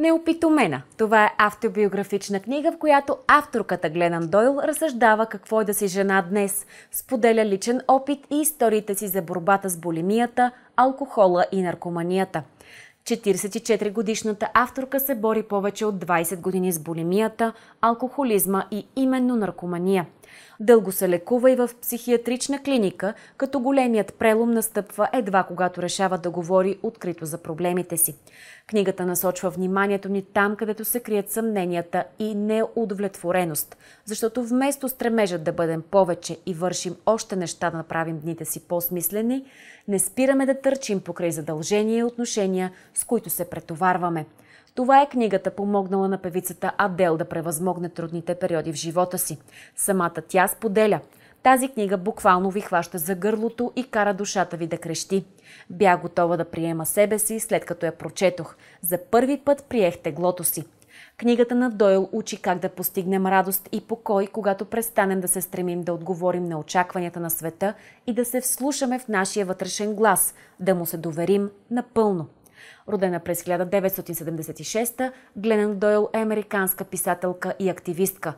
Неопитомена. Това е автобиографична книга, в която авторката Гленан Дойл разсъждава какво е да си жена днес, споделя личен опит и историите си за борбата с болемията, алкохола и наркоманията. 44-годишната авторка се бори повече от 20 години с болемията, алкохолизма и именно наркомания – Дълго се лекува и в психиатрична клиника, като големият прелом настъпва едва когато решава да говори открито за проблемите си. Книгата насочва вниманието ни там, където се крият съмненията и неудовлетвореност, защото вместо стремежът да бъдем повече и вършим още неща да направим дните си по-смислени, не спираме да търчим покрай задължения и отношения, с които се претоварваме – това е книгата, помогнала на певицата Адел да превъзмогне трудните периоди в живота си. Самата тя споделя. Тази книга буквално ви хваща за гърлото и кара душата ви да крещи. Бях готова да приема себе си, след като я прочетох. За първи път приех теглото си. Книгата на Дойл учи как да постигнем радост и покой, когато престанем да се стремим да отговорим на очакванията на света и да се вслушаме в нашия вътрешен глас, да му се доверим напълно. Родена през 1976, Гленън Дойл е американска писателка и активистка.